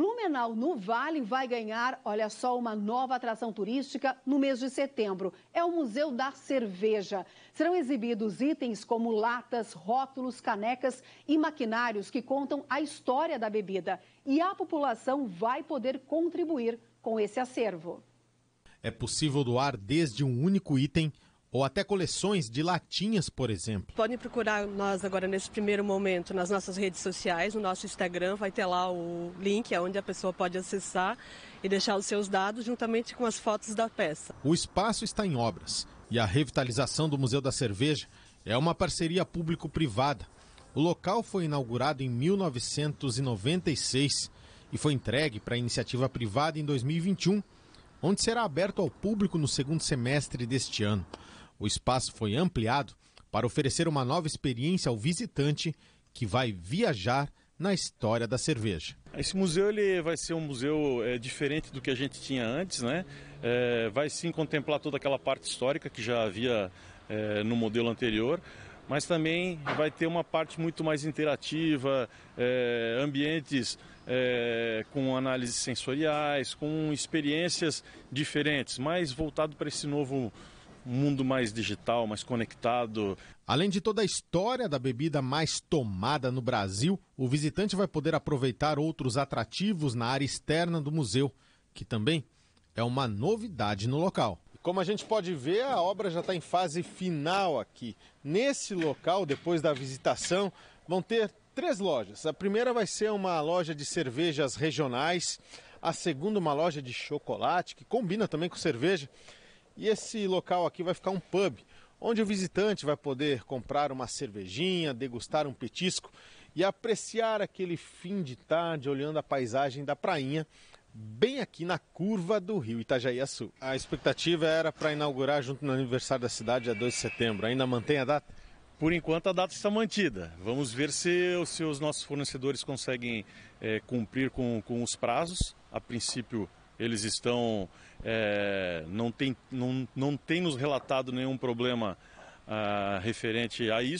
Blumenau, no Vale, vai ganhar, olha só, uma nova atração turística no mês de setembro. É o Museu da Cerveja. Serão exibidos itens como latas, rótulos, canecas e maquinários que contam a história da bebida. E a população vai poder contribuir com esse acervo. É possível doar desde um único item ou até coleções de latinhas, por exemplo. Podem procurar nós agora nesse primeiro momento nas nossas redes sociais, no nosso Instagram, vai ter lá o link é onde a pessoa pode acessar e deixar os seus dados juntamente com as fotos da peça. O espaço está em obras e a revitalização do Museu da Cerveja é uma parceria público-privada. O local foi inaugurado em 1996 e foi entregue para iniciativa privada em 2021, onde será aberto ao público no segundo semestre deste ano o espaço foi ampliado para oferecer uma nova experiência ao visitante que vai viajar na história da cerveja. Esse museu ele vai ser um museu é, diferente do que a gente tinha antes, né? É, vai sim contemplar toda aquela parte histórica que já havia é, no modelo anterior, mas também vai ter uma parte muito mais interativa, é, ambientes é, com análises sensoriais, com experiências diferentes, mais voltado para esse novo um mundo mais digital, mais conectado. Além de toda a história da bebida mais tomada no Brasil, o visitante vai poder aproveitar outros atrativos na área externa do museu, que também é uma novidade no local. Como a gente pode ver, a obra já está em fase final aqui. Nesse local, depois da visitação, vão ter três lojas. A primeira vai ser uma loja de cervejas regionais, a segunda, uma loja de chocolate, que combina também com cerveja. E esse local aqui vai ficar um pub, onde o visitante vai poder comprar uma cervejinha, degustar um petisco e apreciar aquele fim de tarde olhando a paisagem da prainha, bem aqui na curva do rio itajaí Sul. A expectativa era para inaugurar junto no aniversário da cidade a 2 de setembro. Ainda mantém a data? Por enquanto a data está mantida. Vamos ver se, se os nossos fornecedores conseguem é, cumprir com, com os prazos. A princípio eles estão. É, não, tem, não, não tem nos relatado nenhum problema ah, referente a isso.